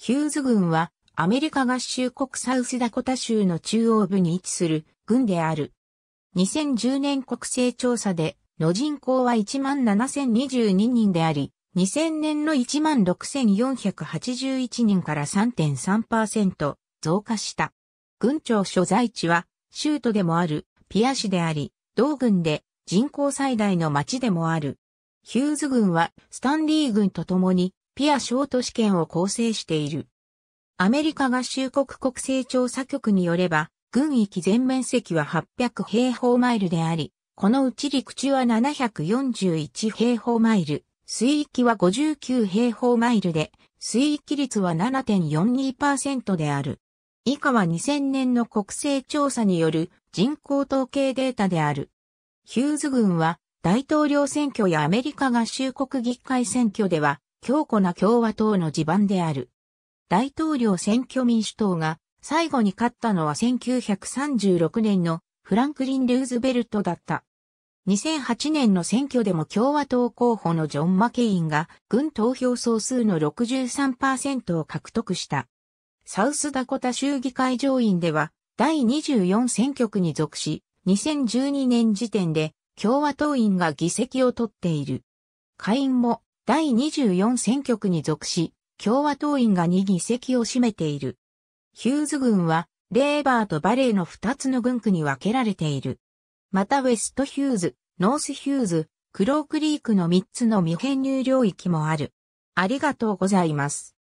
ヒューズ軍はアメリカ合衆国サウスダコタ州の中央部に位置する軍である。2010年国勢調査での人口は17,022人であり、2000年の16,481人から3.3%増加した。軍庁所在地は州都でもあるピア市であり、同軍で人口最大の町でもある。ヒューズ軍はスタンリー軍と共にピアショート試験を構成している。アメリカ合衆国国勢調査局によれば、軍域全面積は800平方マイルであり、このうち陸地は741平方マイル、水域は59平方マイルで、水域率は7.42%である。以下は2000年の国勢調査による人口統計データである。ヒューズ軍は大統領選挙やアメリカ合衆国議会選挙では強固な共和党の地盤である。大統領選挙民主党が最後に勝ったのは1936年のフランクリン・ルーズベルトだった。2008年の選挙でも共和党候補のジョン・マケインが軍投票総数の63%を獲得した。サウスダコタ州議会上院では第24選挙区に属し、2012年時点で共和党員が議席を取っている。下院も第24選挙区に属し、共和党員が2議席を占めている。ヒューズ軍は、レーバーとバレーの2つの軍区に分けられている。またウェストヒューズ、ノースヒューズ、クロークリークの3つの未編入領域もある。ありがとうございます。